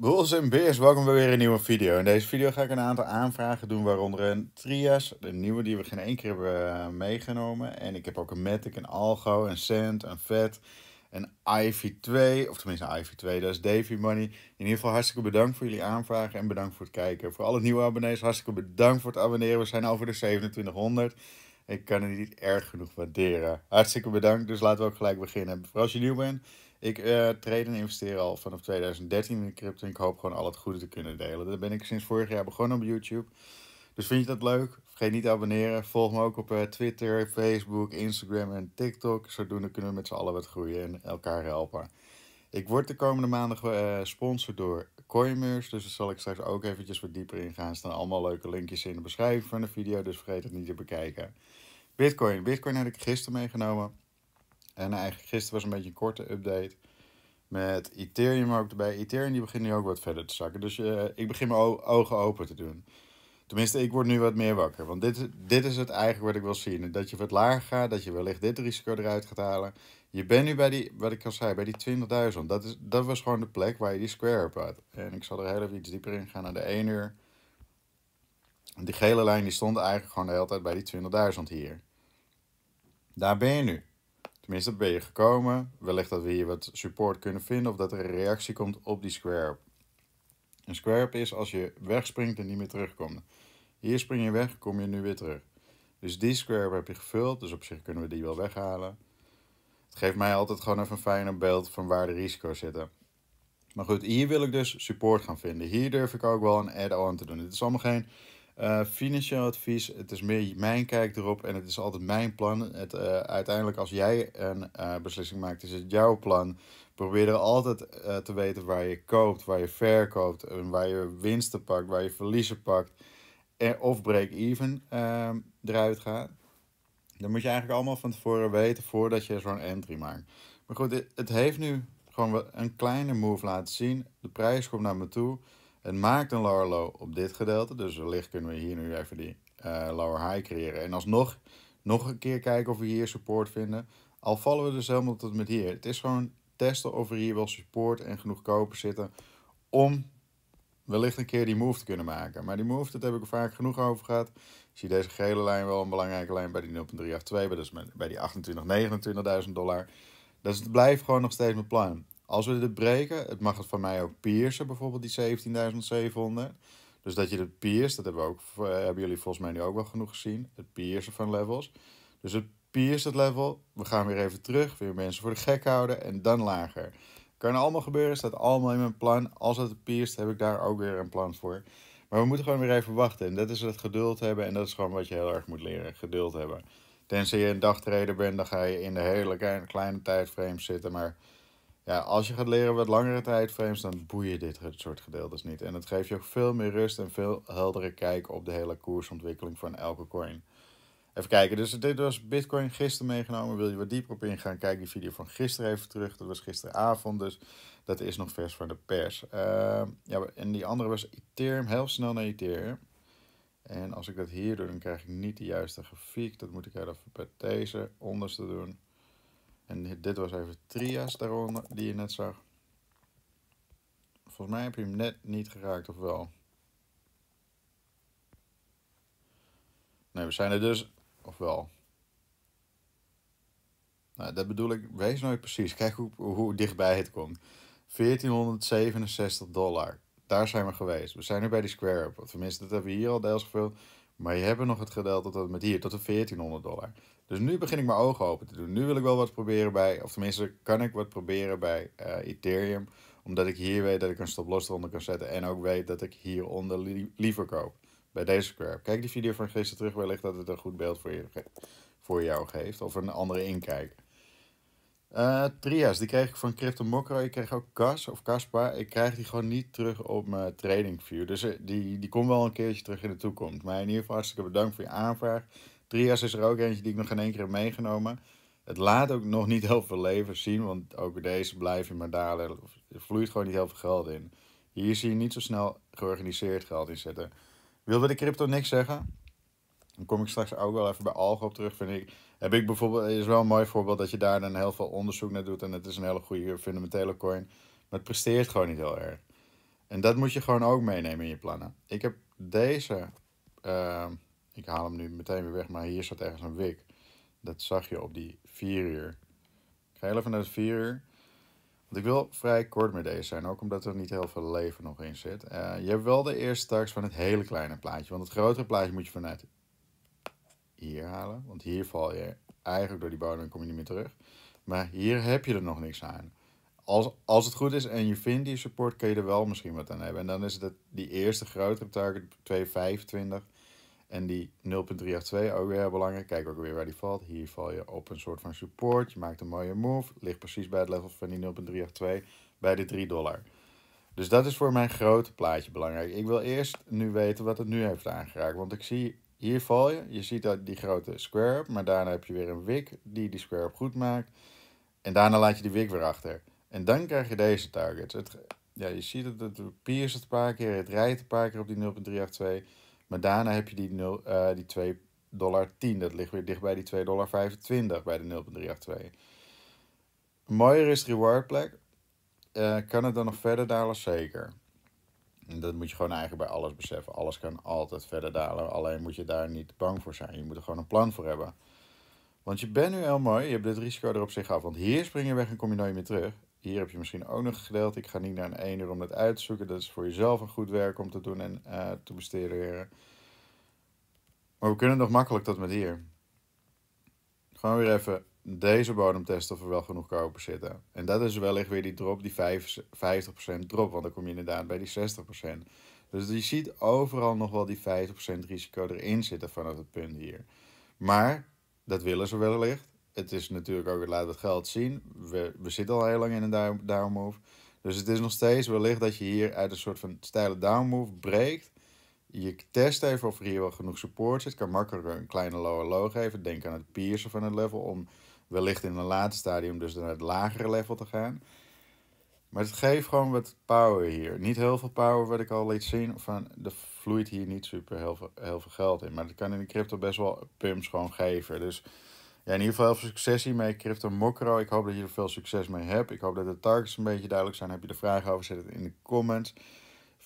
Bulls en Beers, welkom bij weer een nieuwe video. In deze video ga ik een aantal aanvragen doen, waaronder een trias, de nieuwe die we geen één keer hebben eh, meegenomen. En ik heb ook een Matic, een Algo, een Sand, een Vet, een Ivy 2, of tenminste een Ivy 2, dat is Davy Money. In ieder geval hartstikke bedankt voor jullie aanvragen en bedankt voor het kijken. Voor alle nieuwe abonnees, hartstikke bedankt voor het abonneren. We zijn over de 2700. Ik kan het niet erg genoeg waarderen. Hartstikke bedankt, dus laten we ook gelijk beginnen. Voor als je nieuw bent... Ik uh, trade en investeer al vanaf 2013 in crypto. En ik hoop gewoon al het goede te kunnen delen. Daar ben ik sinds vorig jaar begonnen op YouTube. Dus vind je dat leuk? Vergeet niet te abonneren. Volg me ook op eh, Twitter, Facebook, Instagram en TikTok. Zodoende kunnen we met z'n allen wat groeien en elkaar helpen. Ik word de komende maandag gesponsord eh, door CoinMurse. Dus daar zal ik straks ook eventjes wat dieper in gaan. Er staan allemaal leuke linkjes in de beschrijving van de video. Dus vergeet het niet te bekijken. Bitcoin. Bitcoin heb ik gisteren meegenomen. En eigenlijk gisteren was een beetje een korte update met Ethereum ook erbij. Ethereum die begint nu ook wat verder te zakken. Dus eh, ik begin mijn ogen open te doen. Tenminste, ik word nu wat meer wakker. Want dit, dit is het eigenlijk wat ik wil zien. Dat je wat lager gaat, dat je wellicht dit risico eruit gaat halen. Je bent nu bij die, wat ik al zei, bij die 20.000. Dat, is, dat was gewoon de plek waar je die square op had. En ik zal er heel even iets dieper in gaan naar de 1 uur. Die gele lijn die stond eigenlijk gewoon de hele tijd bij die 20.000 hier. Daar ben je nu. Tenminste, ben je gekomen. Wellicht dat we hier wat support kunnen vinden of dat er een reactie komt op die square Een square is als je wegspringt en niet meer terugkomt. Hier spring je weg, kom je nu weer terug. Dus die square heb je gevuld, dus op zich kunnen we die wel weghalen. Het geeft mij altijd gewoon even een fijner beeld van waar de risico's zitten. Maar goed, hier wil ik dus support gaan vinden. Hier durf ik ook wel een add-on te doen. Dit is allemaal geen eh, financieel advies, het is meer mijn kijk erop en het is altijd mijn plan. Het, eh, uiteindelijk als jij een eh, beslissing maakt, is het jouw plan. Probeer er altijd te weten waar je koopt, waar je verkoopt, en waar je winsten pakt, waar je verliezen pakt. En, of break-even ehm, eruit gaat. Dan moet je eigenlijk allemaal van tevoren weten voordat je zo'n entry maakt. Maar goed, het heeft nu gewoon een kleine move laten zien. De prijs komt naar me toe. Het maakt een lower low op dit gedeelte. Dus wellicht kunnen we hier nu even die eh, lower high creëren. En alsnog nog een keer kijken of we hier support vinden. Al vallen we dus helemaal tot met hier. Het is gewoon testen of er hier wel support en genoeg kopers zitten. Om wellicht een keer die move te kunnen maken. Maar die move, dat heb ik er vaak genoeg over gehad. zie deze gele lijn wel een belangrijke lijn bij die 0.382. Dus bij die 28, 29.000 dollar. Dus het blijft gewoon nog steeds mijn plan. Als we dit breken, het mag het van mij ook piercen, bijvoorbeeld die 17.700. Dus dat je het pierst, dat hebben, we ook, eh, hebben jullie volgens mij nu ook wel genoeg gezien. Het piercen van levels. Dus het pierst het level, we gaan weer even terug, weer mensen voor de gek houden en dan lager. Kan allemaal gebeuren, staat allemaal in mijn plan. Als het pierst, heb ik daar ook weer een plan voor. Maar we moeten gewoon weer even wachten. En dat is het geduld hebben. En dat is gewoon wat je heel erg moet leren. Geduld hebben. Tenzij je een dagtrader bent, dan ga je in de hele kleine tijdframe zitten. Maar ja, als je gaat leren wat langere tijdframes, dan boeien dit soort gedeeltes niet. En het geeft je ook veel meer rust en veel heldere kijk op de hele koersontwikkeling van elke coin. Even kijken, dus dit was Bitcoin gisteren meegenomen. Wil je wat dieper op ingaan, kijk die video van gisteren even terug. Dat was gisteravond, dus dat is nog vers van de pers. Ehm, ja, en die andere was Ethereum, heel snel naar Ethereum. En als ik dat hier doe, dan krijg ik niet de juiste grafiek. Dat moet ik even bij deze onderste doen. En dit was even Trias daaronder, die je net zag. Volgens mij heb je hem net niet geraakt, of wel? Nee, we zijn er dus, of wel? Nou, dat bedoel ik, wees nooit precies. Kijk hoe, hoe dichtbij het komt. 1467 dollar. Daar zijn we geweest. We zijn nu bij die square up. Tenminste, dat hebben we hier al deels gevuld. Maar je hebt nog het gedeelte dat met hier, tot de 1400 dollar. Dus nu begin ik mijn ogen open te doen. Nu wil ik wel wat proberen bij, of tenminste kan ik wat proberen bij eh, Ethereum. Omdat ik hier weet dat ik een stoploss eronder kan zetten. En ook weet dat ik hieronder li liever koop. Bij deze scrap. Kijk die video van gisteren terug. Wellicht dat het een goed beeld voor, je voor jou geeft. Of een andere inkijk. Eh, trias, die kreeg ik van Crypto Mokro. Ik kreeg ook Cas of Caspa. Ik krijg die gewoon niet terug op mijn Tradingview. Dus eh, die, die komt wel een keertje terug in de toekomst. Maar in ieder geval hartstikke bedankt voor je aanvraag. Trias is er ook eentje die ik nog geen één keer heb meegenomen. Het laat ook nog niet heel veel levens zien, want ook deze blijven maar dalen. Er vloeit gewoon niet heel veel geld in. Hier zie je niet zo snel georganiseerd geld in zitten. Wilde de crypto niks zeggen? Dan kom ik straks ook wel even bij algen op terug, vind ik. Heb ik bijvoorbeeld, is wel een mooi voorbeeld dat je daar dan heel veel onderzoek naar doet. En het is een hele goede fundamentele coin. Maar het presteert gewoon niet heel erg. En dat moet je gewoon ook meenemen in je plannen. Ik heb deze eh, ik haal hem nu meteen weer weg, maar hier zat ergens een wik. Dat zag je op die 4 uur. Ik ga even naar de 4 uur. Want ik wil vrij kort met deze zijn, ook omdat er niet heel veel leven nog in zit. Eh, je hebt wel de eerste straks van het hele kleine plaatje. Want het grotere plaatje moet je vanuit hier halen. Want hier val je eigenlijk door die bodem en kom je niet meer terug. Maar hier heb je er nog niks aan. Als, als het goed is en je vindt die support, kun je er wel misschien wat aan hebben. En dan is het die eerste grotere target 225 en die 0.382, ook weer heel belangrijk. Kijk ook weer waar die valt. Hier val je op een soort van support. Je maakt een mooie move. Ligt precies bij het level van die 0.382 bij de 3 dollar. Dus dat is voor mijn grote plaatje belangrijk. Ik wil eerst nu weten wat het nu heeft aangeraakt. Want ik zie, hier val je. Je ziet dat die grote square up. Maar daarna heb je weer een wick die die square up goed maakt. En daarna laat je die wick weer achter. En dan krijg je deze targets. Het, ja, je ziet het, het piers het een paar keer. Het rijdt een paar keer op die 0.382. Maar daarna heb je die, 2,10. Eh, die 2 dollar Dat ligt weer dichtbij die 2,25 dollar bij de 0.382. Mooier is de reward Uh, eh, kan het dan nog verder dalen? Zeker. En dat moet je gewoon eigenlijk bij alles beseffen. Alles kan altijd verder dalen. Alleen moet je daar niet bang voor zijn. Je moet er gewoon een plan voor hebben. Want je bent nu heel mooi. Je hebt het risico erop zich af. Want hier spring je weg en kom je nooit meer terug. Hier heb je misschien ook nog gedeeld. Ik ga niet naar een uur om dat uit te zoeken. Dat is voor jezelf een goed werk om te doen en eh, te besteden. Maar we kunnen nog makkelijk dat met hier. Gewoon weer even deze bodem testen of er wel genoeg koper zitten. En dat is wellicht weer die drop, die 50% drop. Want dan kom je inderdaad bij die 60%. Dus je ziet overal nog wel die 50% risico erin zitten vanaf het punt hier. Maar dat willen ze wellicht het is natuurlijk ook, laat het geld zien. We, zitten al heel lang in een down, move. Dus het is nog steeds wellicht dat je hier uit een soort van steile down move breekt. Je test even of er hier wel genoeg support zit. Kan makkelijker een kleine lower low geven. Denk aan het piercen van het level. Om wellicht in een later stadium dus naar het lagere level te gaan. Maar het geeft gewoon wat power hier. Niet heel veel power, wat ik al liet zien. Van, er vloeit hier niet super heel veel, heel veel geld in. Maar dat kan in de crypto best wel pumps gewoon geven. Dus in ieder geval heel veel succes hiermee, Crypto Mokro. Ik hoop dat je er veel succes mee hebt. Ik hoop dat de targets een beetje duidelijk zijn. Heb je er vragen over, zet het in de comments.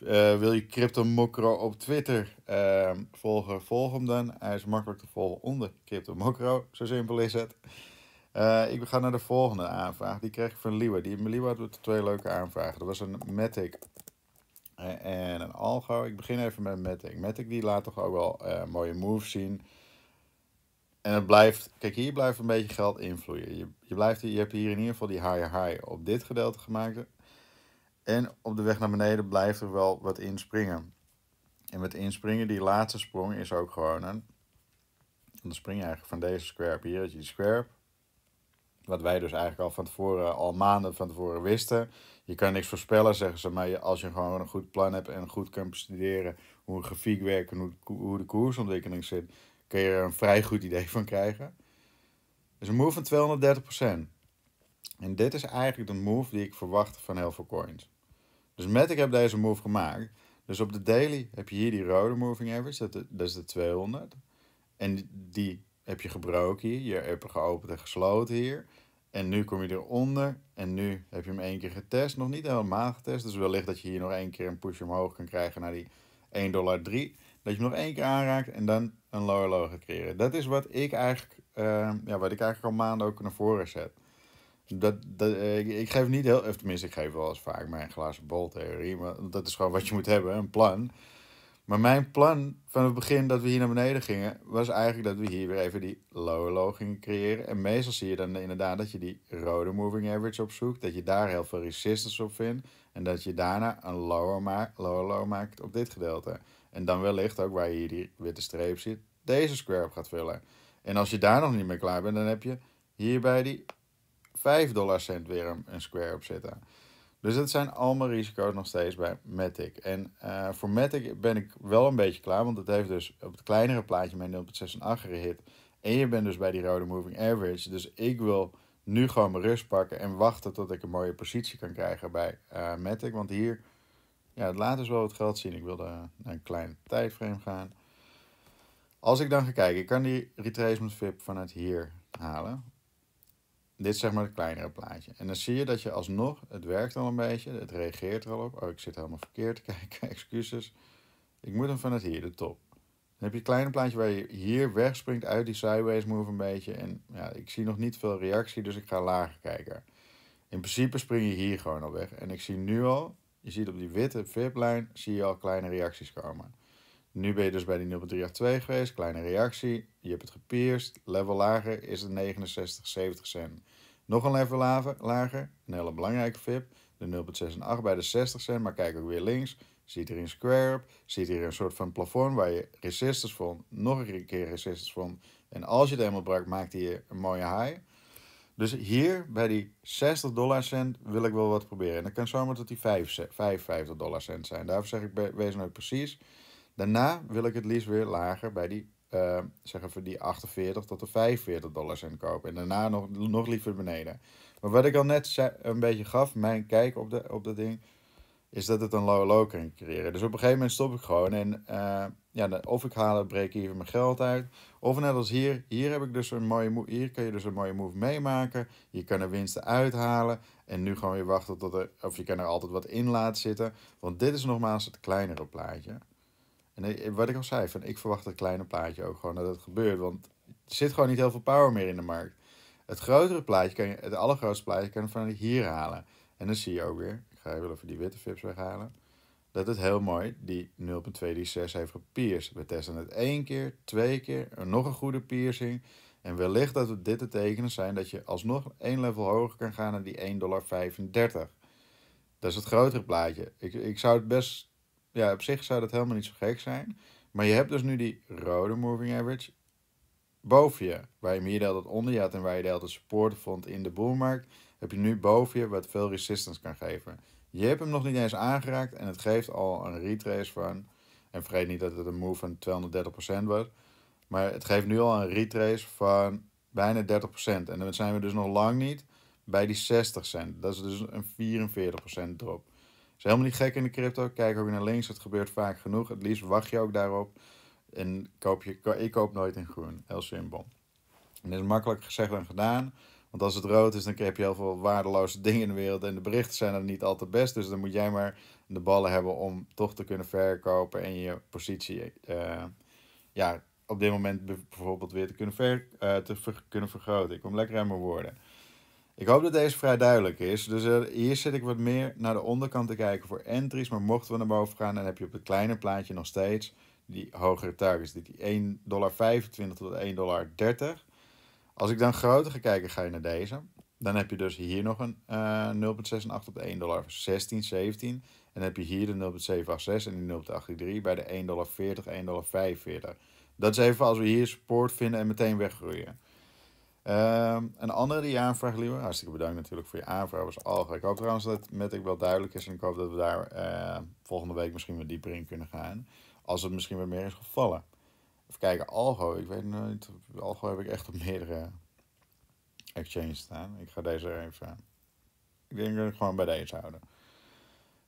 Eh, wil je Crypto Mokro op Twitter uh, volgen, volg hem dan. Hij is makkelijk te volgen onder Crypto Mokro. Zo simpel is het. Eh, ik ga naar de volgende aanvraag. Die kreeg ik van Liwa. Die Liwa had twee leuke aanvragen. Dat was een Matic eh, en een Algo. Ik begin even met Matic. Matic die laat toch ook wel mooie moves zien. En het blijft, kijk hier blijft een beetje geld invloeien. Je, je, blijft, je hebt hier in ieder geval die higher high op dit gedeelte gemaakt. En op de weg naar beneden blijft er wel wat inspringen. En met inspringen, die laatste sprong is ook gewoon een... Dan spring je eigenlijk van deze square hier, dat je die square wat wij dus eigenlijk al van tevoren, al maanden van tevoren wisten. Je kan niks voorspellen, zeggen ze, maar als je gewoon een goed plan hebt en goed kunt bestuderen hoe een grafiek werkt en hoe, de koersontwikkeling zit, kun je er een vrij goed idee van krijgen. Dus een move van 230%. En dit is eigenlijk de move die ik verwacht van heel veel coins. Dus met ik heb deze move gemaakt. Dus op de daily heb je hier die rode moving average, dat is de 200. En die heb je gebroken hier, je hebt geopend en gesloten hier. En nu kom je eronder. En nu heb je hem één keer getest. Nog niet helemaal getest. Dus wellicht dat je hier nog één keer een push omhoog kan krijgen naar die 1,3 dat je hem nog één keer aanraakt en dan een lower low gaat creëren. Dat is wat ik eigenlijk, ehm, ja, wat ik eigenlijk al maanden ook naar voren zet. Dat, dat, eh, ik, geef niet heel, of tenminste, ik geef wel eens vaak mijn glazen bol theorie. Maar dat is gewoon wat je moet hebben, een plan. Maar mijn plan van het begin dat we hier naar beneden gingen, was eigenlijk dat we hier weer even die lower low gingen creëren. En meestal zie je dan inderdaad dat je die rode moving average opzoekt. Dat je daar heel veel resistance op vindt. En dat je daarna een lower, lower low maakt op dit gedeelte. En dan wellicht ook waar je hier die witte streep ziet, deze square op gaat vullen. En als je daar nog niet mee klaar bent, dan heb je hier bij die 5 dollar cent weer een, square op zitten. Dus dat zijn allemaal risico's nog steeds bij Matic. En eh, voor Matic ben ik wel een beetje klaar, want het heeft dus op het kleinere plaatje mijn 0.6 en 8 gehit. En je bent dus bij die rode moving average. Dus ik wil nu gewoon mijn rust pakken en wachten tot ik een mooie positie kan krijgen bij uh, Matic. Want hier ja, het laat dus wel het geld zien. Ik wilde naar een klein tijdframe gaan. Als ik dan ga kijken, ik kan die retracement VIP vanuit hier halen. Dit is zeg maar het kleinere plaatje. En dan zie je dat je alsnog, het werkt al een beetje, het reageert er al op. Oh, ik zit helemaal verkeerd te kijken, excuses. Ik moet hem vanuit hier, de top. Dan heb je het kleine plaatje waar je hier wegspringt uit die sideways move een beetje. En ja, ik zie nog niet veel reactie, dus ik ga lager kijken. In principe spring je hier gewoon al weg. En ik zie nu al je ziet op die witte VIP-lijn zie je al kleine reacties komen. Nu ben je dus bij die 0.382 geweest, kleine reactie. Je hebt het gepierst. Level lager is het 69,70 cent. Nog een level lager, een hele belangrijke VIP. De 0.68 bij de 60 cent, maar kijk ook weer links. Ziet er een square op, Ziet hier een soort van plafond waar je resistors vond. Nog een keer resistors vond. En als je het helemaal brak, maakt je een mooie high. Dus hier bij die 60 dollar cent wil ik wel wat proberen. En dan kan zomaar tot die 55 dollar cent zijn. Daarvoor zeg ik wees nou precies. Daarna wil ik het liefst weer lager bij die, uh, zeggen we die 48 tot de 45 dollar cent kopen. En daarna nog, nog liever beneden. Maar wat ik al net een beetje gaf, mijn kijk op, de, op dat ding, is dat het een low-low kan creëren. Dus op een gegeven moment stop ik gewoon en... Eh, ja, of ik haal het breek even mijn geld uit. Of net als hier, hier, heb ik dus een mooie, hier kan je dus een mooie move meemaken. Je kan er winsten uithalen. En nu gewoon weer wachten tot er, of je kan er altijd wat in laten zitten. Want dit is nogmaals het kleinere plaatje. En wat ik al zei, van, ik verwacht het kleine plaatje ook gewoon dat het gebeurt. Want er zit gewoon niet heel veel power meer in de markt. Het grotere plaatje, kan je, het allergrootste plaatje, kan je van hier halen. En dan zie je ook weer, ik ga even die witte vips weghalen dat het heel mooi die 0.236 heeft gepierst. We testen het één keer, twee keer, nog een goede piercing. En wellicht dat dit de tekenen zijn dat je alsnog één level hoger kan gaan naar die 1,35 dollar. Dat is het grotere plaatje. Ik, ik zou het best, ja, op zich zou dat helemaal niet zo gek zijn. Maar je hebt dus nu die rode moving average boven je. Waar je meer deelt dat onder je had en waar je de support vond in de boelmarkt, heb je nu boven je wat veel resistance kan geven. Je hebt hem nog niet eens aangeraakt en het geeft al een retrace van. En vergeet niet dat het een move van 230% was. Maar het geeft nu al een retrace van bijna 30%. En dan zijn we dus nog lang niet bij die 60 cent. Dat is dus een 44% drop. Is helemaal niet gek in de crypto. Kijk ook naar links. Het gebeurt vaak genoeg. Het liefst wacht je ook daarop. En koop je, ik koop nooit in groen. Heel simpel. En dit is makkelijk gezegd en gedaan. Want als het rood is, dan heb je heel veel waardeloze dingen in de wereld. En de berichten zijn er niet altijd best. Dus dan moet jij maar de ballen hebben om toch te kunnen verkopen. En je positie eh, ja, op dit moment bijvoorbeeld weer te kunnen, ver, eh, te ver, kunnen vergroten. Ik kom lekker aan mijn woorden. Ik hoop dat deze vrij duidelijk is. Dus uh, hier zit ik wat meer naar de onderkant te kijken voor entries. Maar mochten we naar boven gaan, dan heb je op het kleine plaatje nog steeds die hogere targets. Die 1,25 tot 1,30 dollar. Als ik dan groter ga kijken, ga je naar deze. Dan heb je dus hier nog een uh, eh, 0,68 op de 1 dollar 16, 17. En dan heb je hier de 0,786 en die 0,83 bij de 1 dollar 40, 1 dollar Dat is even als we hier support vinden en meteen weggroeien. Um, een andere die je aanvraag, liever, Hartstikke bedankt natuurlijk voor je aanvraag. Was algemeen. Ik hoop trouwens dat het met ik wel duidelijk is. En ik hoop dat we daar eh, volgende week misschien wat dieper in kunnen gaan. Als het misschien wat meer is gevallen. Even kijken, Algo. Ik weet niet. Algo heb ik echt op meerdere exchanges staan. Ik ga deze even. Ik denk dat ik gewoon bij deze houden.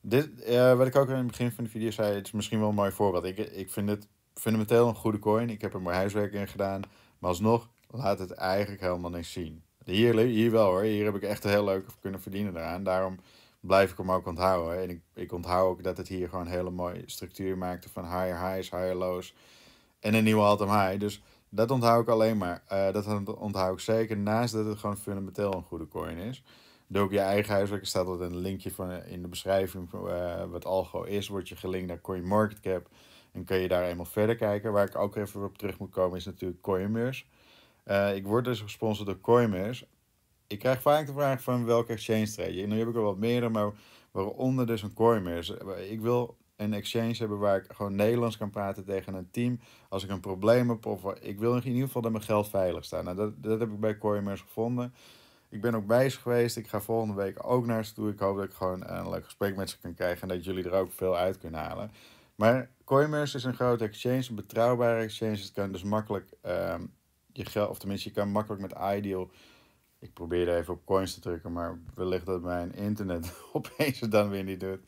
Dit, eh, wat ik ook in het begin van de video zei, het is misschien wel een mooi voorbeeld. Ik, ik vind het fundamenteel een goede coin. Ik heb er mooi huiswerk in gedaan. Maar alsnog laat het eigenlijk helemaal niks zien. Hier, hier wel hoor. Hier heb ik echt heel leuk kunnen verdienen eraan. Daarom blijf ik hem ook onthouden. En ik, ik onthoud ook dat het hier gewoon een hele mooie structuur maakte van higher highs, higher lows. En een nieuwe all high. Dus dat onthoud ik alleen maar. Eh, dat onthoud ik zeker. Naast dat het gewoon fundamenteel een goede coin is. Doe ook je eigen huiswerk. Er staat altijd een linkje van, eh, in de beschrijving eh, wat Algo is. Word je gelinkt naar CoinMarketCap. En kun je daar eenmaal verder kijken. Waar ik ook even op terug moet komen is natuurlijk CoinMers. ik word dus gesponsord door CoinMers. Ik krijg vaak de vraag van welke exchange trade je. nu heb ik er wat meer, maar waaronder dus een CoinMers. Ik wil een exchange hebben waar ik gewoon Nederlands kan praten tegen een team. Als ik een probleem heb of ik wil in ieder geval dat mijn geld veilig staat. Nou, dat, dat heb ik bij Coinmers gevonden. Ik ben ook bij ze geweest. Ik ga volgende week ook naar ze toe. Ik hoop dat ik gewoon een leuk gesprek met ze kan krijgen en dat jullie er ook veel uit kunnen halen. Maar Coinmers is een grote exchange, een betrouwbare exchange. Het kan dus makkelijk ehm, je geld, of tenminste, je kan makkelijk met Ideal. Ik probeerde even op coins te drukken, maar wellicht dat mijn internet opeens het dan weer niet doet.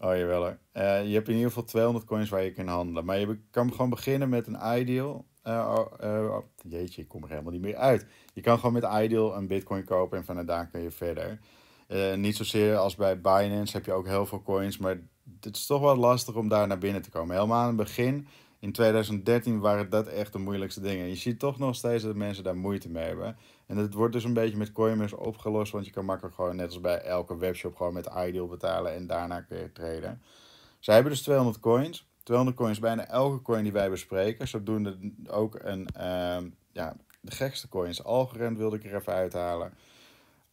Oh, jawel. wel. Uh, je hebt in ieder geval 200 coins waar je kan handelen. Maar je kan gewoon beginnen met een ideal. Eh, eh, jeetje, ik kom er helemaal niet meer uit. Je kan gewoon met ideal een bitcoin kopen en vanuit daar kun je verder. Eh, niet zozeer als bij Binance heb je ook heel veel coins, maar het is toch wel lastig om daar naar binnen te komen. Helemaal aan het begin in 2013 waren dat echt de moeilijkste dingen. Je ziet toch nog steeds dat mensen daar moeite mee hebben. En dat wordt dus een beetje met coins opgelost, want je kan makkelijk gewoon net als bij elke webshop gewoon met Ideal betalen en daarna kun je traden. Zij hebben dus 200 coins. 200 coins, bijna elke coin die wij bespreken. Zodoende ook een, ehm, ja, de gekste coins. Algorand wilde ik er even uithalen.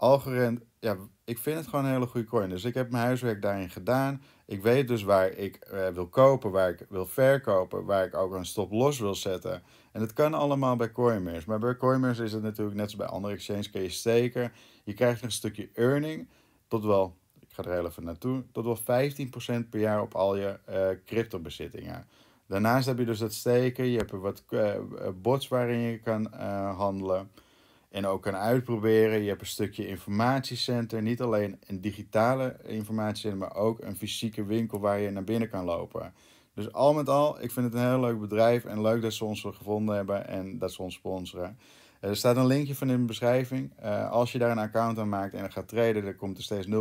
Algorand, ja, ik vind het gewoon een hele goede coin. Dus ik heb mijn huiswerk daarin gedaan. Ik weet dus waar ik eh, wil kopen, waar ik wil verkopen, waar ik ook een stop los wil zetten. En dat kan allemaal bij CoinMers. Maar bij CoinMers is het natuurlijk net als bij andere exchanges kun je steken. Je krijgt een stukje earning tot wel, ik ga er heel even naartoe, tot wel 15% per jaar op al je uh, eh, crypto bezittingen. Daarnaast heb je dus het steken, je hebt wat eh, bots waarin je kan handelen en ook kan uitproberen. Je hebt een stukje informatiecenter, niet alleen een digitale informatiecenter, maar ook een fysieke winkel waar je naar binnen kan lopen. Dus al met al, ik vind het een heel leuk bedrijf en leuk dat ze ons gevonden hebben en dat ze ons sponsoren. Er staat een linkje van in de beschrijving. Eh, als je daar een account aan maakt en gaat traden, dan komt er steeds 0,3%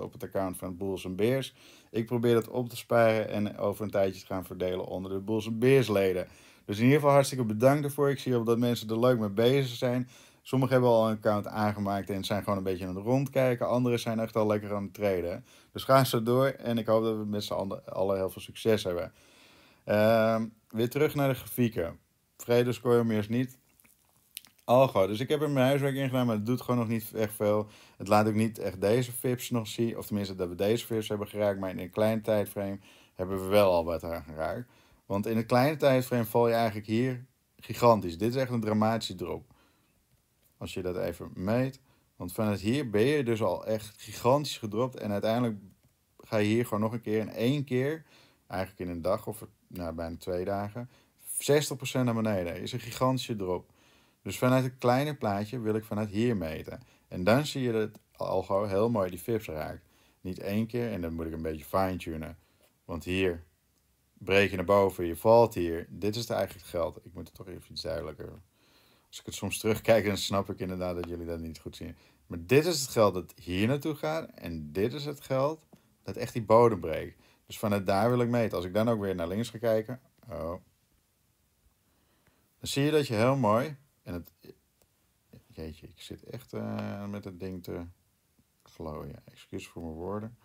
op het account van Bulls en Beers. Ik probeer dat op te sparen en over een tijdje te gaan verdelen onder de Bulls en Beers leden. Dus in ieder geval hartstikke bedankt ervoor. Ik zie ook dat mensen er leuk mee bezig zijn. Sommigen hebben al een account aangemaakt en zijn gewoon een beetje aan het rondkijken. Anderen zijn echt al lekker aan het treden. Dus ga zo door en ik hoop dat we met z'n allen heel veel succes hebben. Ehm, weer terug naar de grafieken. Vredescore meer is niet. Algo. Dus ik heb er mijn huiswerk in gedaan, maar het doet gewoon nog niet echt veel. Het laat ook niet echt deze vips nog zien. Of tenminste dat we deze vips hebben geraakt. Maar in een klein tijdframe hebben we wel al wat aan geraakt. Want in een kleine tijdframe val je eigenlijk hier gigantisch. Dit is echt een dramatische drop. Als je dat even meet. Want vanuit hier ben je dus al echt gigantisch gedropt. En uiteindelijk ga je hier gewoon nog een keer in één keer, eigenlijk in een dag of nou, bijna twee dagen, 60% naar beneden. Is een gigantische drop. Dus vanuit het kleine plaatje wil ik vanuit hier meten. En dan zie je dat al gewoon heel mooi die vips raakt. Niet één keer en dan moet ik een beetje fine-tunen. Want hier breek je naar boven, je valt hier. Dit is het eigenlijk geld. Ik moet het toch even iets duidelijker. Als ik het soms terugkijk, dan snap ik inderdaad dat jullie dat niet goed zien. Maar dit is het geld dat hier naartoe gaat. En dit is het geld dat echt die bodem breekt. Dus vanuit daar wil ik meten. Als ik dan ook weer naar links ga kijken. Oh. Dan zie je dat je heel mooi. En het, jeetje, ik zit echt eh, met het ding te glooien. Excuus voor mijn woorden.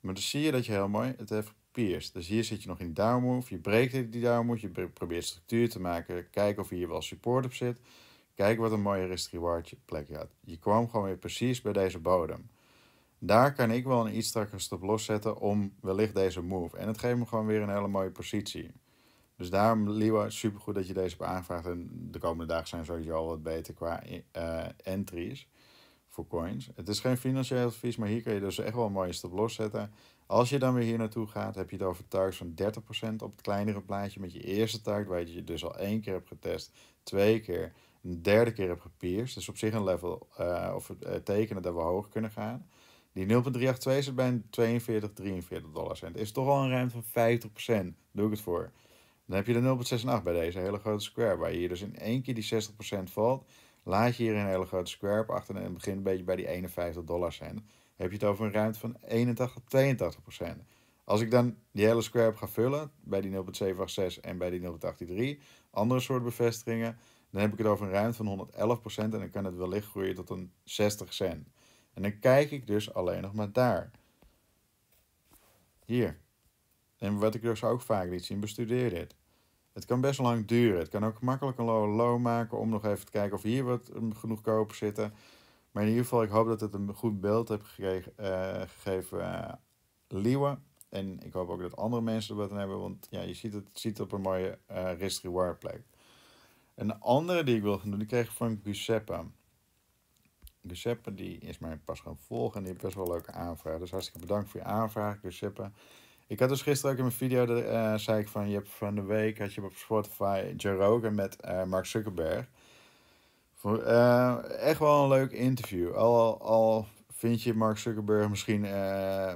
Maar dan zie je dat je heel mooi het heeft dus hier zit je nog in die downmove. Je breekt die downmove. Je probeert structuur te maken. Kijken of hier wel support op zit. Kijk wat een mooie risk reward plek had. Je kwam gewoon weer precies bij deze bodem. Daar kan ik wel een iets strakker stop loszetten om wellicht deze move. En het geeft me gewoon weer een hele mooie positie. Dus daarom, Liwa, supergoed dat je deze hebt aangevraagd. En de komende dagen zijn sowieso al wat beter qua eh, entries voor coins. Het is geen financieel advies, maar hier kun je dus echt wel een mooie stop loszetten. Als je dan weer hier naartoe gaat, heb je het over targets van 30% op het kleinere plaatje met je eerste target, waar je je dus al één keer hebt getest, twee keer, een derde keer hebt gepierst. Dus op zich een level eh, of eh, tekenen dat we hoger kunnen gaan. Die 0.382 zit bij een 42, 43 dollar cent. Is toch al een ruimte van 50%. Doe ik het voor. Dan heb je de 0.68 bij deze hele grote square. Waar je hier dus in één keer die 60% valt. Laat je hier een hele grote square op achter en begin een beetje bij die 51 dollar cent heb je het over een ruimte van 81, 82 procent. Als ik dan die hele square ga vullen, bij die 0,786 en bij die 0,83 andere soort bevestigingen, dan heb ik het over een ruimte van 111 procent en dan kan het wellicht groeien tot een 60 cent. En dan kijk ik dus alleen nog maar daar. Hier. En wat ik dus ook vaak liet zien, bestudeer dit. Het kan best lang duren. Het kan ook makkelijk een low, low maken om nog even te kijken of hier wat hm, genoeg kopers zitten. Maar in ieder geval, ik hoop dat het een goed beeld heb gekregen, eh, gegeven uh, En ik hoop ook dat andere mensen er wat aan hebben, want ja, je ziet het, ziet op een mooie uh, eh, risk-reward plek. Een andere die ik wil gaan doen, die kreeg ik van Giuseppe. Giuseppe die is mij pas gaan volgen en die heeft best wel leuke aanvragen. Dus hartstikke bedankt voor je aanvraag, Giuseppe. Ik had dus gisteren ook in mijn video, uh, zei ik van, je hebt van de week, had je op Spotify Jeroga met Mark Zuckerberg. Eh, echt wel een leuk interview. Al, al vind je Mark Zuckerberg misschien, eh,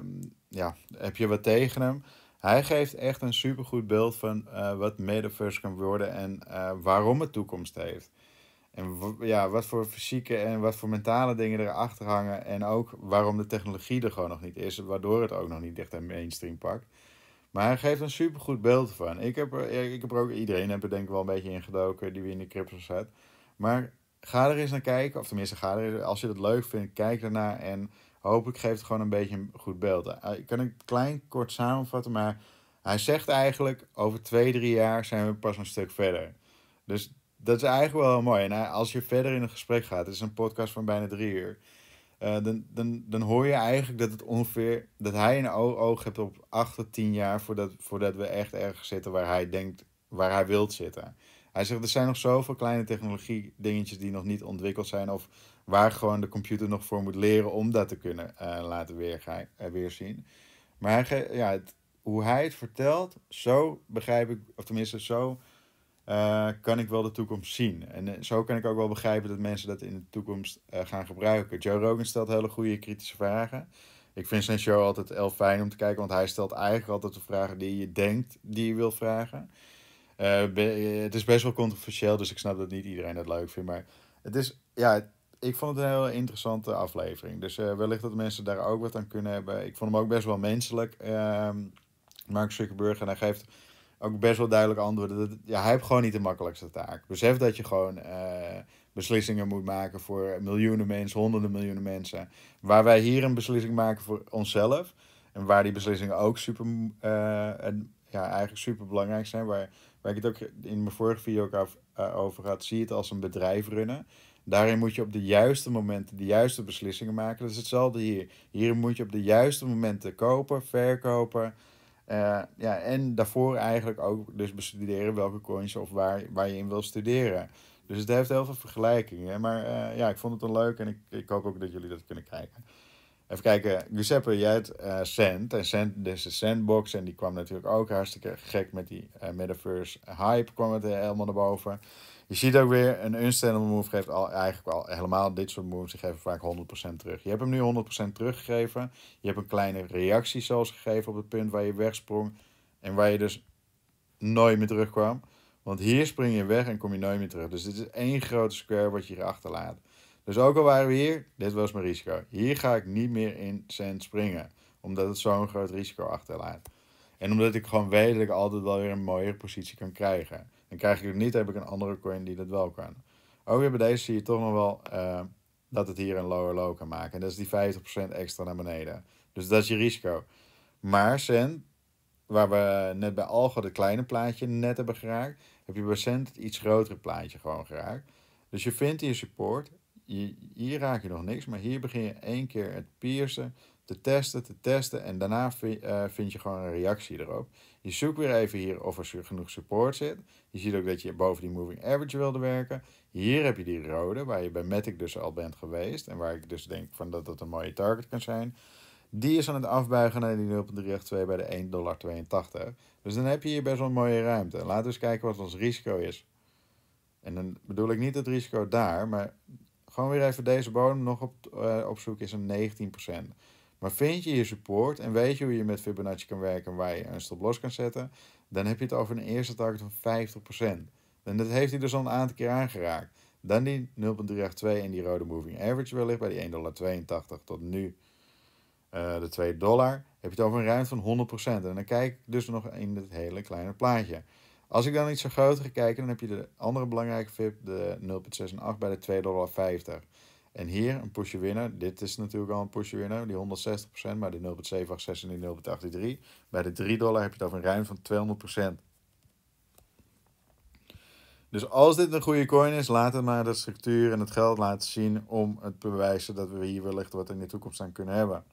ja, heb je wat tegen hem. Hij geeft echt een supergoed beeld van uh, wat metaverse kan worden en waarom het toekomst heeft. En ja, wat voor fysieke en wat voor mentale dingen erachter hangen. En ook waarom de technologie er gewoon nog niet is, waardoor het ook nog niet echt in mainstream pakt. Maar hij geeft een supergoed beeld van. Ik heb er, ik heb ook, iedereen heb er denk ik wel een beetje ingedoken die we in de crypto zat. Maar ga er eens naar kijken. Of tenminste, ga er, als je het leuk vindt, kijk ernaar. En hopelijk geeft het gewoon een beetje een goed beeld. Eh, ik kan het klein kort samenvatten, maar hij zegt eigenlijk: over twee, drie jaar zijn we pas een stuk verder. Dus dat is eigenlijk wel heel mooi. En eh, als je verder in een gesprek gaat, het is een podcast van bijna drie uur. Eh, dan, dan, dan hoor je eigenlijk dat het ongeveer dat hij een oog hebt op acht tot tien jaar voordat, voordat we echt ergens zitten waar hij denkt, waar hij wilt zitten. Hij zegt, er zijn nog zoveel kleine technologie dingetjes die nog niet ontwikkeld zijn. Of waar gewoon de computer nog voor moet leren om dat te kunnen eh, laten weergaan, uh, eh, weerzien. Maar hij, ja, het, hoe hij het vertelt, zo begrijp ik, of tenminste zo eh, kan ik wel de toekomst zien. En zo kan ik ook wel begrijpen dat mensen dat in de toekomst gaan gebruiken. Joe Rogan stelt hele goede kritische vragen. Ik vind zijn show altijd heel fijn om te kijken, want hij stelt eigenlijk altijd de vragen die je denkt die je wilt vragen. Eh, eh, het is best wel controversieel, dus ik snap dat niet iedereen het leuk vindt. Maar het is, ja, ik vond het een heel interessante aflevering. Dus eh, wellicht dat mensen daar ook wat aan kunnen hebben. Ik vond hem ook best wel menselijk, uh, Mark Zuckerberg. En hij geeft ook best wel duidelijk antwoorden. ja, hij heeft gewoon niet de makkelijkste taak. Besef dat je gewoon beslissingen moet maken voor miljoenen mensen, honderden miljoenen mensen. Waar wij hier een beslissing maken voor onszelf. En waar die beslissingen ook super, en, ja, eigenlijk super belangrijk zijn. Waar waar ik het ook in mijn vorige video ook eh, over had, zie het als een bedrijf runnen. Daarin moet je op de juiste momenten de juiste beslissingen maken. Dat is hetzelfde hier. Hier moet je op de juiste momenten kopen, verkopen. Eh, ja, en daarvoor eigenlijk ook dus bestuderen welke coins of waar, waar je in wil studeren. Dus het heeft heel veel vergelijkingen. Maar eh, ja, ik vond het een leuk en ik, ik hoop ook dat jullie dat kunnen kijken. Even kijken, Giuseppe, jij hebt uh, En Sand, dus deze Sandbox. En die kwam natuurlijk ook hartstikke gek met die uh, metaverse hype. kwam het eh, helemaal naar boven. Je ziet ook weer, een unstable move geeft al, eigenlijk al helemaal dit soort moves. Die geven vaak 100% terug. Je hebt hem nu 100% teruggegeven. Je hebt een kleine reactie zelfs gegeven op het punt waar je wegsprong. En waar je dus nooit meer terugkwam. Want hier spring je weg en kom je nooit meer terug. Dus dit is één grote square wat je hier achterlaat. Dus ook al waren we hier, dit was mijn risico. Hier ga ik niet meer in cent springen, omdat het zo'n groot risico achterlaat. En omdat ik gewoon weet dat ik altijd wel weer een mooiere positie kan krijgen. En krijg ik het niet, heb ik een andere coin die dat wel kan. Ook weer bij deze zie je toch nog wel eh, dat het hier een lower low kan maken. En dat is die 50% extra naar beneden. Dus dat is je risico. Maar cent, waar we net bij Algo het kleine plaatje net hebben geraakt, heb je bij cent het iets grotere plaatje gewoon geraakt. Dus je vindt hier support hier raak je nog niks, maar hier begin je één keer het piercen te testen, te testen en daarna eh, vind je gewoon een reactie erop. Je zoekt weer even hier of er genoeg support zit. Je ziet ook dat je boven die moving average wilde werken. Hier heb je die rode, waar je bij Matic dus al bent geweest en waar ik dus denk van dat dat een mooie target kan zijn. Die is aan het afbuigen naar die 0,382 bij de 1,82 dollar. Dus dan heb je hier best wel een mooie ruimte. Laten we eens kijken wat ons risico is. En dan bedoel ik niet het risico daar, maar gewoon weer even deze bodem nog op, eh, op zoek is een 19%. Maar vind je je support en weet je hoe je met Fibonacci kan werken en waar je een stop los kan zetten, dan heb je het over een eerste target van 50%. En dat heeft hij dus al een aantal keer aangeraakt. Dan die 0,382 en die rode moving average wellicht bij die 1,82 tot nu eh, de 2 dollar. Heb je het over een ruimte van 100%. En dan kijk ik dus nog in het hele kleine plaatje. Als ik dan iets zo groter ga kijken, dan heb je de andere belangrijke VIP, de 0,68 bij de 2,50 dollar. En hier een pushje winner. Dit is natuurlijk al een pushje winner, die 160%, maar die 0,786 en die 0,83. Bij de 3 dollar heb je dan een ruim van 200%. Dus als dit een goede coin is, laat het maar de structuur en het geld laten zien om het te bewijzen dat we hier wellicht wat in de toekomst aan kunnen hebben.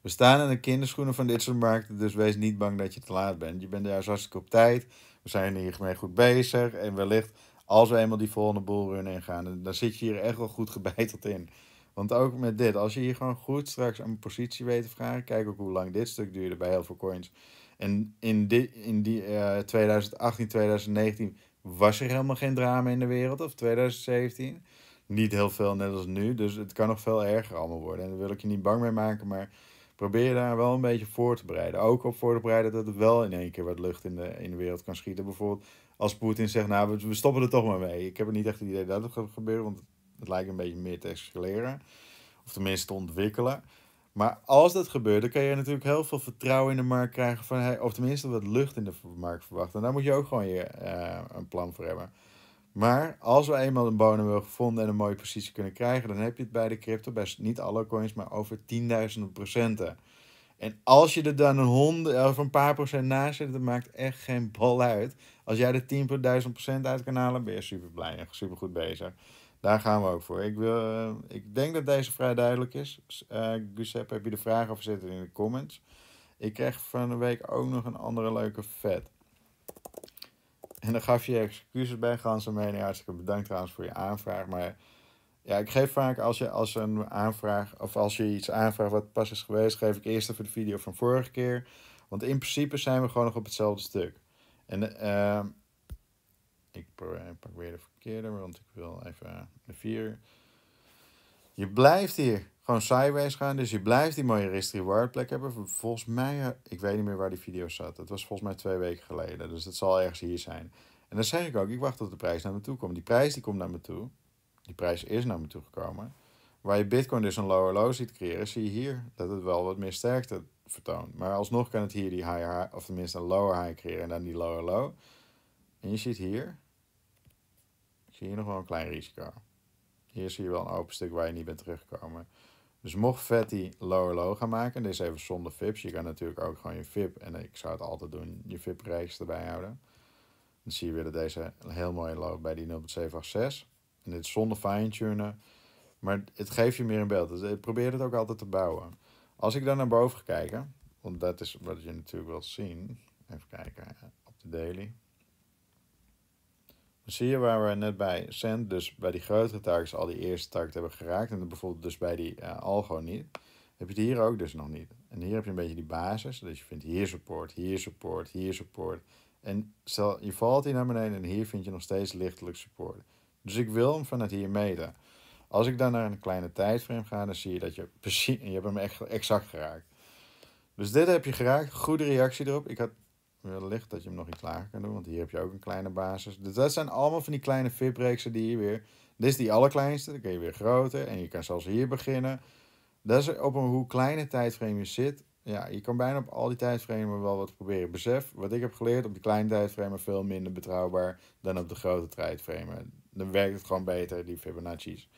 We staan in de kinderschoenen van dit soort markten, dus wees niet bang dat je te laat bent. Je bent juist hartstikke op tijd. We zijn hiermee goed bezig. En wellicht, als we eenmaal die volgende boelrun ingaan, dan zit je hier echt wel goed gebeiteld in. Want ook met dit, als je hier gewoon goed straks een positie weet te vragen, kijk ook hoe lang dit stuk duurde bij heel veel coins. En in die, in die 2018, eh, 2019 was er helemaal geen drama in de wereld, of 2017. Niet heel veel, net als nu. Dus het kan nog veel erger allemaal worden. En daar wil ik je niet bang mee maken, maar probeer daar wel een beetje voor te bereiden. Ook op voor te bereiden dat er wel in één keer wat lucht in de, in de wereld kan schieten. Bijvoorbeeld als Poetin zegt, nou, we, stoppen er toch maar mee. Ik heb het niet echt het idee dat het gaat gebeuren, want het lijkt een beetje meer te escaleren. Of tenminste te ontwikkelen. Maar als dat gebeurt, dan kan je natuurlijk heel veel vertrouwen in de markt krijgen. Van, of tenminste wat lucht in de markt verwachten. En daar moet je ook gewoon je, eh, een plan voor hebben. Maar als we eenmaal een bodem hebben gevonden en een mooie positie kunnen krijgen, dan heb je het bij de crypto, bij niet alle coins, maar over tienduizenden procenten. En als je er dan een hond of een paar procent naast zit, dat maakt echt geen bal uit. Als jij de 10.000 procent uit kan halen, ben je super blij en super goed bezig. Daar gaan we ook voor. Ik, wil, eh, ik denk dat deze vrij duidelijk is. Uh, Giuseppe, heb je de vraag over zitten in de comments? Ik krijg van de week ook nog een andere leuke vet. En dan gaf je, excuses bij Ganse Mening. Nou hartstikke bedankt trouwens voor je aanvraag. Maar ja, ik geef vaak als je als een aanvraag of als je iets aanvraagt wat pas is geweest, geef ik eerst even de video van vorige keer. Want in principe zijn we gewoon nog op hetzelfde stuk. En ehm, ik pak weer de verkeerde, want ik wil even de vier. Je blijft hier gewoon sideways gaan. Dus je blijft die mooie wrist reward plek hebben. Volgens mij, eh, ik weet niet meer waar die video zat. Het was volgens mij twee weken geleden. Dus dat zal ergens hier zijn. En dan zeg ik ook, ik wacht tot de prijs naar me toe komt. Die prijs die komt naar me toe. Die prijs is naar me toe gekomen. Waar je bitcoin dus een lower low ziet creëren, zie je hier dat het wel wat meer sterkte vertoont. Maar alsnog kan het hier die higher high, of tenminste een lower high creëren en dan die lower low. En je ziet hier, zie je nog wel een klein risico. Hier zie je wel een open stuk waar je niet bent teruggekomen. Dus mocht Fatty lower low gaan maken, dit is even zonder fips. Je kan natuurlijk ook gewoon je fip. en ik zou het altijd doen, je VIP-reeks erbij houden. Dan zie je weer dat deze heel mooi loopt bij die 0.786. En dit zonder fine-tunen. Maar het geeft je meer in beeld. Dus ik eh, probeer het ook altijd te bouwen. Als ik dan naar boven ga kijken, want dat is wat je natuurlijk wilt zien. Even kijken eh, op de daily zie je waar we net bij cent dus bij die grotere targets, al die eerste targets hebben geraakt. En bijvoorbeeld dus bij die uh, algo niet. Heb je het hier ook dus nog niet. En hier heb je een beetje die basis. Dus je vindt hier support, hier support, hier support. En stel, je valt hier naar beneden en hier vind je nog steeds lichtelijk support. Dus ik wil hem vanuit hier meten. Als ik dan naar een kleine tijdframe ga, dan zie je dat je precies, je hebt hem echt exact geraakt. Dus dit heb je geraakt, goede reactie erop. Ik had wellicht dat je hem nog iets lager kan doen, want hier heb je ook een kleine basis. Dus dat zijn allemaal van die kleine vip die je weer... Dit is die allerkleinste, dan kun je weer groter en je kan zelfs hier beginnen. Dat is op een hoe kleine tijdframe je zit. Ja, je kan bijna op al die tijdframen wel wat proberen. Besef, wat ik heb geleerd, op de kleine tijdframen veel minder betrouwbaar dan op de grote tijdframen. Dan werkt het gewoon beter, die Fibonacci's.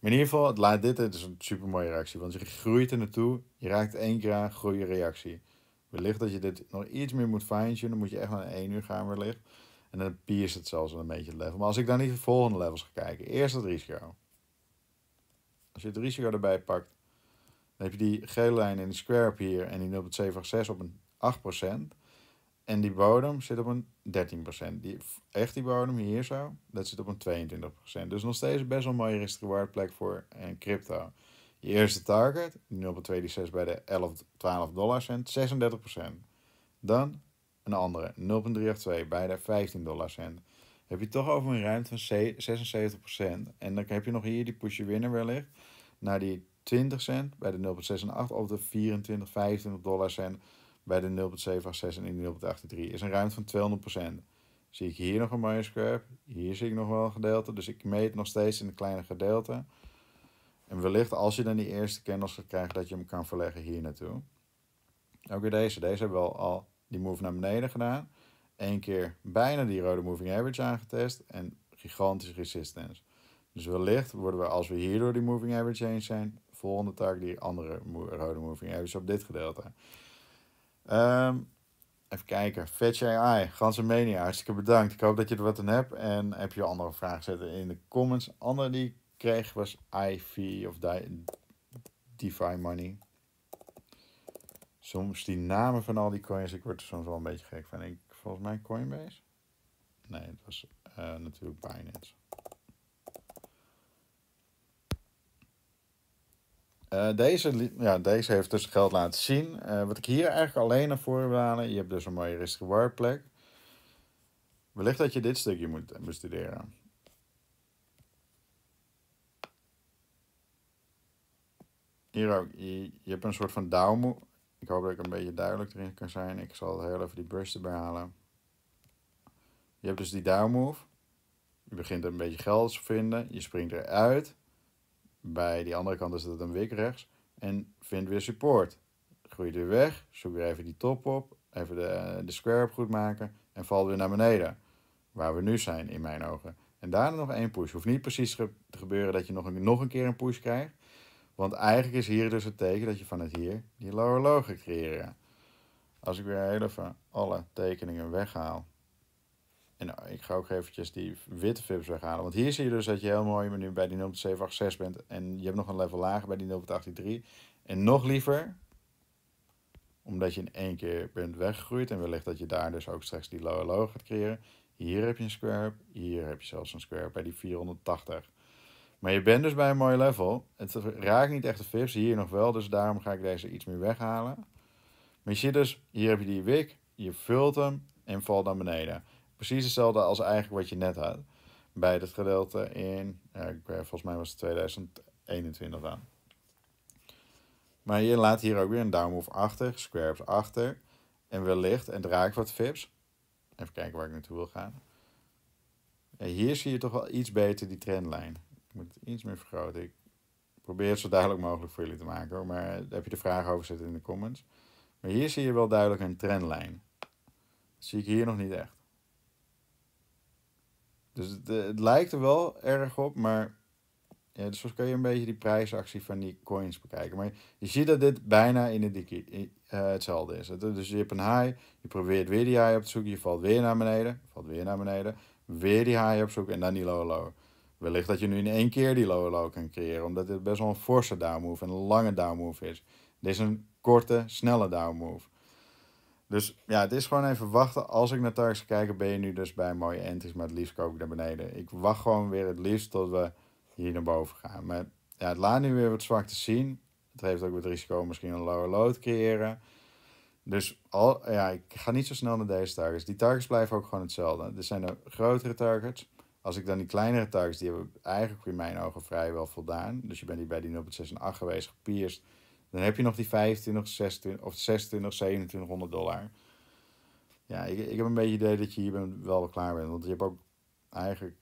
Maar in ieder geval, laat dit, het is een super mooie reactie. Want je groeit er naartoe, je raakt één keer aan, Goede reactie. Wellicht dat je dit nog iets meer moet fine-tunen. Dan moet je echt naar één uur gaan wellicht. En dan pierst het zelfs een beetje het level. Maar als ik dan niet de volgende levels ga kijken. Eerst het risico. Als je het risico erbij pakt. Dan heb je die gele lijn en die square up hier. En die 0,786 op een 8%. En die bodem zit op een 13%. Die, echt die bodem hier zo, dat zit op een 22%. Dus nog steeds best wel een mooie risk reward plek voor en crypto eerste target, 0,26 bij de 11, 12 dollar cent, 36%. Dan een andere, 0,382 bij de 15 dollar cent. Heb je toch over een ruimte van 76%. En dan heb je nog hier die push winner wellicht. Naar die 20 cent bij de 0,68 of de 24, 25 dollar cent bij de 0,786 en in de 0,83. Is een ruimte van 200%. Zie ik hier nog een mooie scrap. Hier zie ik nog wel een gedeelte. Dus ik meet nog steeds in de kleine gedeelte. En wellicht als je dan die eerste candles gaat krijgen, dat je hem kan verleggen hier naartoe. Ook weer deze. Deze hebben we al die move naar beneden gedaan. Eén keer bijna die rode moving average aangetest. En gigantische resistance. Dus wellicht worden we als we hier door die moving average heen zijn. Volgende tak die andere rode moving average op dit gedeelte. Ehm, even kijken. Fetch AI. Ganse Mania. Hartstikke bedankt. Ik hoop dat je er wat aan hebt. En heb je andere vragen zetten in de comments. Andere die kreeg was IV of di DeFi Money. Soms die namen van al die coins, ik word soms wel een beetje gek van. Ik, volgens mij Coinbase? Nee, het was eh, natuurlijk Binance. Uh, deze, ja, deze heeft dus geld laten zien. Eh, wat ik hier eigenlijk alleen naar voren wil halen. Je hebt dus een mooie risk reward plek. Wellicht dat je dit stukje moet bestuderen. hier ook, je, hebt een soort van downmove. Ik hoop dat ik een beetje duidelijk erin kan zijn. Ik zal heel even die brush erbij halen. Je hebt dus die down Je begint een beetje geld te vinden. Je springt eruit. Bij die andere kant is het een wik rechts. En vindt weer support. Groeit weer weg. Zoek weer even die top op. Even de, eh, de square up goed maken. En valt weer naar beneden. Waar we nu zijn in mijn ogen. En daarna nog één push. Hoeft niet precies te gebeuren dat je nog een, nog een keer een push krijgt. Want eigenlijk is hier dus het teken dat je vanuit hier die lower low gaat creëren. Als ik weer heel even alle tekeningen weghaal. En ik ga ook eventjes die witte vips weghalen. Want hier zie je dus dat je heel mooi bij die 0.786 bent. En je hebt nog een level lager bij die 0.83. En nog liever, omdat je in één keer bent weggegroeid. En wellicht dat je daar dus ook straks die lower low gaat creëren. Hier heb je een square Hier heb je zelfs een square bij die 480. Maar je bent dus bij een mooi level. Het raakt niet echt de vips, hier nog wel, dus daarom ga ik deze iets meer weghalen. Maar je ziet dus, hier heb je die wik, je vult hem en valt naar beneden. Precies hetzelfde als eigenlijk wat je net had. Bij dit gedeelte in, ja, volgens mij was het 2021 dan. Maar je laat hier ook weer een down move achter, squares achter. En wellicht, en raakt wat vips. Even kijken waar ik naartoe wil gaan. En hier zie je toch wel iets beter die trendlijn moet het iets meer vergroten. Ik probeer het zo duidelijk mogelijk voor jullie te maken Maar daar heb je de vraag over zitten in de comments. Maar hier zie je wel duidelijk een trendlijn. Dat zie ik hier nog niet echt. Dus het, eh, lijkt er wel erg op, maar ja, dus kun je een beetje die prijsactie van die coins bekijken. Maar je ziet dat dit bijna in de dikke, eh, hetzelfde is. Dus je hebt een high, je probeert weer die high op te zoeken, je valt weer naar beneden, valt weer naar beneden, weer die high op zoeken en dan die low low. Wellicht dat je nu in één keer die low low kan creëren, omdat dit best wel een forse downmove en een lange downmove is. Dit is een korte, snelle downmove. Dus ja, het is gewoon even wachten. Als ik naar targets kijk, ben je nu dus bij mooie entries, maar het liefst koop ik naar beneden. Ik wacht gewoon weer het liefst tot we hier naar boven gaan. Maar ja, het laat nu weer wat zwak te zien. Het heeft ook het risico om misschien een lower low te creëren. Dus al, ja, ik ga niet zo snel naar deze targets. Die targets blijven ook gewoon hetzelfde. Er zijn de grotere targets. Als ik dan die kleinere targets, die hebben eigenlijk in mijn ogen vrijwel voldaan. Dus je bent hier bij die 0,6 en 8 geweest, gepierst. Dan heb je nog die 25, 26 of 26, 2700 dollar. Ja, ik, ik heb een beetje het idee dat je hier wel klaar bent. Want je hebt ook eigenlijk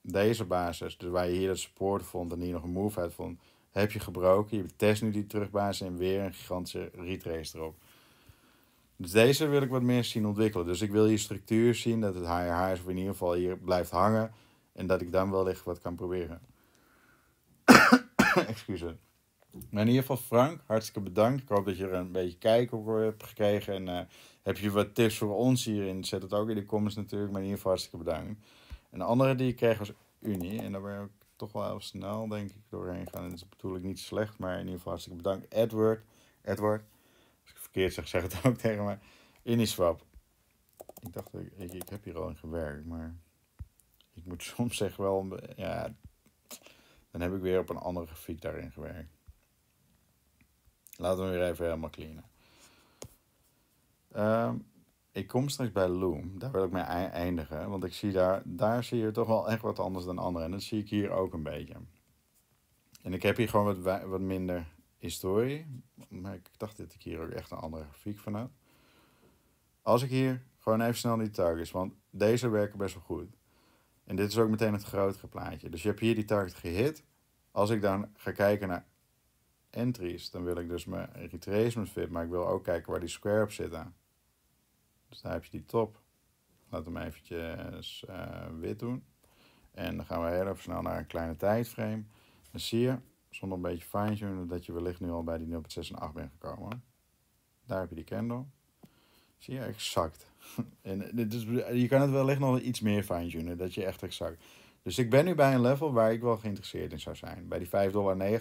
deze basis, dus waar je hier dat support vond en hier nog een move uit vond, heb je gebroken. Je test nu die terugbasis en weer een gigantische retrace erop. Dus deze wil ik wat meer zien ontwikkelen. Dus ik wil hier structuur zien, dat het HRH is, of in ieder geval hier blijft hangen. En dat ik dan wellicht wat kan proberen. Excuse Maar in ieder geval, Frank, hartstikke bedankt. Ik hoop dat je er een beetje kijk op hebt gekregen. En eh, heb je wat tips voor ons hierin? Zet het ook in de comments natuurlijk. Maar in ieder geval, hartstikke bedankt. En de andere die ik kreeg was Unie. En daar ben ik toch wel heel snel, denk ik, doorheen gaan. En dat is natuurlijk niet slecht. Maar in ieder geval, hartstikke bedankt. Edward. Edward verkeerd zeg, zeg het ook tegen mij. Uniswap. Ik dacht, ik, ik, heb hier al in gewerkt, maar ik moet soms zeg wel, ja, dan heb ik weer op een andere grafiek daarin gewerkt. Laten we weer even helemaal cleanen. Ehm, ik kom straks bij Loom. Daar wil ik mee eindigen. Want ik zie daar, daar zie je toch wel echt wat anders dan anderen. En dat zie ik hier ook een beetje. En ik heb hier gewoon wat, wat minder historie. Maar ik dacht dat ik hier ook echt een andere grafiek van had. Als ik hier gewoon even snel die targets, want deze werken best wel goed. En dit is ook meteen het grotere plaatje. Dus je hebt hier die target gehit. Als ik dan ga kijken naar entries, dan wil ik dus mijn retracement fit, maar ik wil ook kijken waar die square op zit. Dus daar heb je die top. Laat hem eventjes eh, wit doen. En dan gaan we heel even snel naar een kleine tijdframe. Dan zie je, zonder een beetje fine-tunen dat je wellicht nu al bij die 0,6 en 8 bent gekomen. Daar heb je die candle. Zie je, exact. en eh, dit is, je kan het wellicht nog iets meer fine-tunen, dat je echt exact. Dus ik ben nu bij een level waar ik wel geïnteresseerd in zou zijn. Bij die 5,90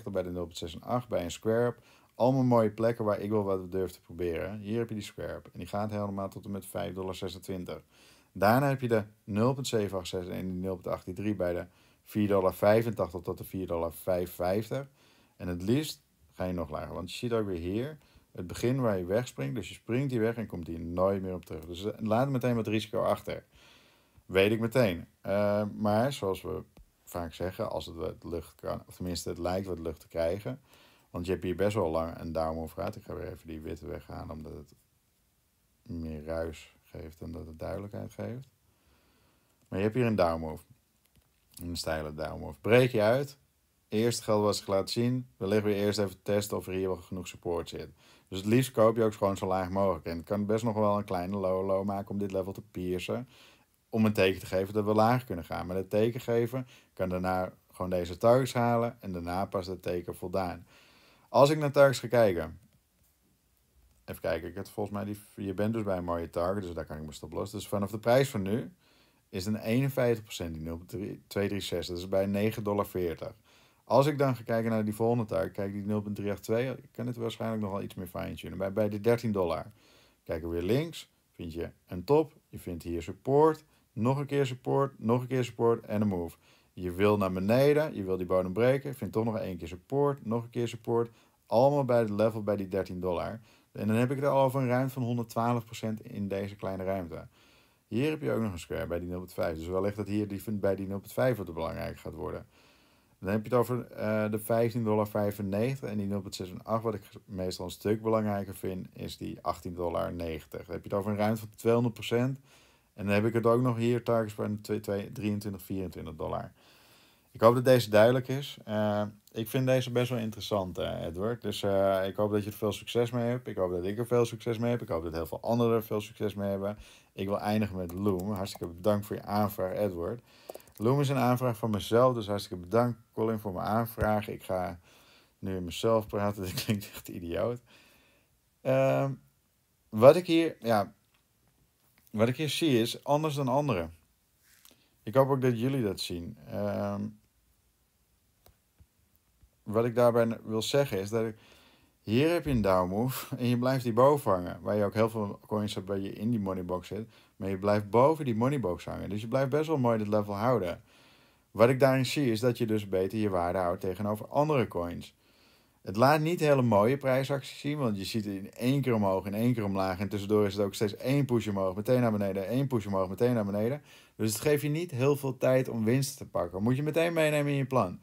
bij de 0.68, bij een square -up. Allemaal mooie plekken waar ik wel wat durf te proberen. Hier heb je die square -up. En die gaat helemaal tot en met 5,26 Daarna heb je de 0,786 en die 0,83 bij de 4,85 dollar tot de 4,55 dollar. En het liefst ga je nog lager. Want je ziet ook weer hier het begin waar je wegspringt. Dus je springt die weg en komt die nooit meer op terug. Dus eh, laat meteen wat risico achter. Weet ik meteen. Eh, maar zoals we vaak zeggen, als het wat lucht kan, of tenminste het lijkt wat lucht te krijgen. Want je hebt hier best wel lang een down gehad. Ik ga weer even die witte weghalen, omdat het meer ruis geeft en dat het duidelijkheid geeft. Maar je hebt hier een duim een steile duim of breek je uit. Eerst geld was ik laten zien. Wellicht weer eerst even testen of er hier wel genoeg support zit. Dus het liefst koop je ook gewoon zo laag mogelijk. En het kan best nog wel een kleine low-low maken om dit level te piercen. Om een teken te geven dat we laag kunnen gaan. Maar dat teken geven kan daarna gewoon deze targets halen. En daarna pas dat teken voldaan. Als ik naar targets ga kijken. Even kijken, ik heb volgens mij die, je bent dus bij een mooie target, dus daar kan ik me stop los. Dus vanaf de prijs van nu is een 51% die 0,236. Dat is bij 9,40 dollar. Als ik dan ga kijken naar die volgende taak, kijk die 0,382, ik kan het waarschijnlijk nog wel iets meer fine-tunen. Bij, bij de 13 dollar, kijk we weer links, vind je een top, je vindt hier support, nog een keer support, nog een keer support en een move. Je wil naar beneden, je wil die bodem breken, vindt toch nog één keer support, nog een keer support. Allemaal bij het level bij die 13 dollar. En dan heb ik er al over een ruimte van 112% in deze kleine ruimte. Hier heb je ook nog een square bij die 0,5. op 5. Dus wellicht dat hier die, bij die 0,5 op 5 wat belangrijk gaat worden. Dan heb je het over uh, de 15,95 dollar en die 0,68. Wat ik meestal een stuk belangrijker vind, is die 18,90 Dan heb je het over een ruimte van 200 En dan heb ik het ook nog hier, targets bij 23, 24 dollar. Ik hoop dat deze duidelijk is. Uh, ik vind deze best wel interessant, eh, Edward. Dus eh, ik hoop dat je er veel succes mee hebt. Ik hoop dat ik er veel succes mee heb. Ik hoop dat heel veel anderen er veel succes mee hebben. Ik wil eindigen met Loom. Hartstikke bedankt voor je aanvraag, Edward. Loom is een aanvraag van mezelf, dus hartstikke bedankt, Colin, voor mijn aanvraag. Ik ga nu in mezelf praten, dat klinkt echt idioot. Ehm, wat, ik hier, ja, wat ik hier zie is anders dan anderen. Ik hoop ook dat jullie dat zien. Ehm wat ik daarbij wil zeggen is dat ik, hier heb je een down move en je blijft die boven hangen. Waar je ook heel veel coins hebt waar je in die moneybox zit. Maar je blijft boven die moneybox hangen. Dus je blijft best wel mooi dit level houden. Wat ik daarin zie is dat je dus beter je waarde houdt tegenover andere coins. Het laat niet hele mooie prijsacties zien, want je ziet het in één keer omhoog, in één keer omlaag. En tussendoor is het ook steeds één push omhoog, meteen naar beneden, één push omhoog, meteen naar beneden. Dus het geeft je niet heel veel tijd om winst te pakken. Moet je meteen meenemen in je plan.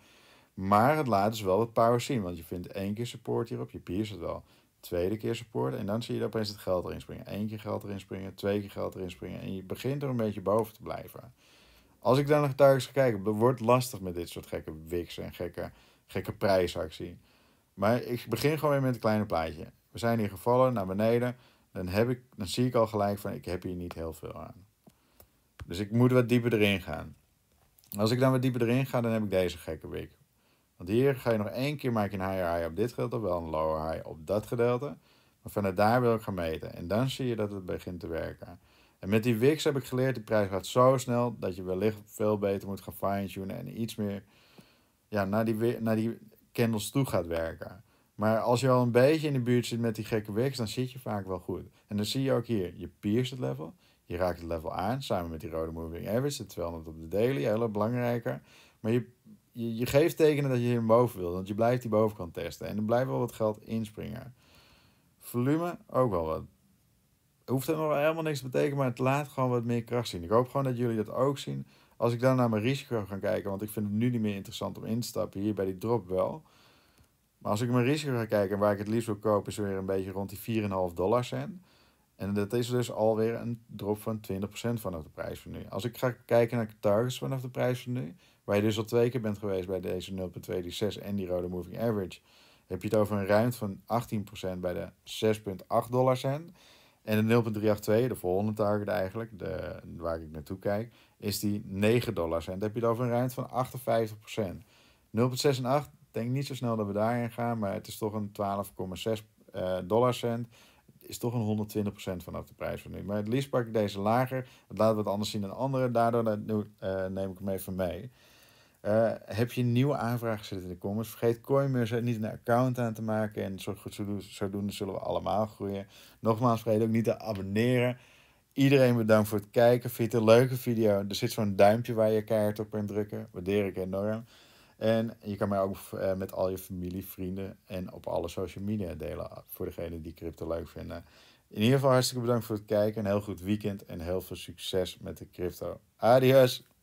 Maar het laat dus wel wat power zien. Want je vindt één keer support hierop, je peers het wel. Tweede keer support en dan zie je opeens het geld erin springen. Eén keer geld erin springen, twee keer geld erin springen. En je begint er een beetje boven te blijven. Als ik dan nog thuis ga kijken, dat wordt lastig met dit soort gekke wiks en gekke, gekke prijsactie. Maar ik begin gewoon weer met een kleine plaatje. We zijn hier gevallen, naar beneden. Dan, heb ik, dan zie ik al gelijk van, ik heb hier niet heel veel aan. Dus ik moet wat dieper erin gaan. Als ik dan wat dieper erin ga, dan heb ik deze gekke week. Want hier ga je nog één keer maken een higher high op dit gedeelte, wel een lower high op dat gedeelte. Maar vanuit daar wil ik gaan meten. En dan zie je dat het begint te werken. En met die Wix heb ik geleerd, de prijs gaat zo snel dat je wellicht veel beter moet gaan fine-tunen en iets meer ja, naar, die, naar die candles toe gaat werken. Maar als je al een beetje in de buurt zit met die gekke Wix, dan zit je vaak wel goed. En dan zie je ook hier, je pierst het level, je raakt het level aan, samen met die rode moving average, de 200 op de daily, heel belangrijker. Maar je je, je geeft tekenen dat je hier boven wil. Want je blijft die bovenkant testen. En er blijft wel wat geld inspringen. Volume ook wel wat. Hoeft er nog helemaal niks te betekenen, maar het laat gewoon wat meer kracht zien. Ik hoop gewoon dat jullie dat ook zien. Als ik dan naar mijn risico ga kijken, want ik vind het nu niet meer interessant om in te stappen. Hier bij die drop wel. Maar als ik mijn risico ga kijken, waar ik het liefst wil kopen, is weer een beetje rond die 4,5 dollar cent. En dat is dus alweer een drop van 20% vanaf de prijs van nu. Als ik ga kijken naar targets vanaf de prijs van nu, Waar je dus al twee keer bent geweest bij deze 0,236 en die rode moving average. Heb je het over een ruimte van 18% bij de 6,8 dollar cent. En de 0,382, de volgende target eigenlijk, de, waar ik naartoe kijk, is die 9 dollar cent. Dan heb je het over een ruimte van 58%. 0,68 denk niet zo snel dat we daarin gaan, maar het is toch een 12,6 eh, dollar cent. is toch een 120% vanaf de prijs van nu. Maar het liefst pak ik deze lager. Dat we het anders zien dan andere. Daardoor eh, neem ik hem even mee. Eh, heb je een nieuwe aanvraag, gezet in de comments. Vergeet Coinmerce niet een account aan te maken. En zo goed zodoende zullen we allemaal groeien. Nogmaals, vergeet ook niet te abonneren. Iedereen bedankt voor het kijken. Vind je het een leuke video? Er zit zo'n duimpje waar je keihard op kunt drukken. Waardeer ik enorm. En je kan mij ook eh, met al je familie, vrienden en op alle social media delen. Voor degenen die crypto leuk vinden. In ieder geval hartstikke bedankt voor het kijken. Een heel goed weekend en heel veel succes met de crypto. Adios!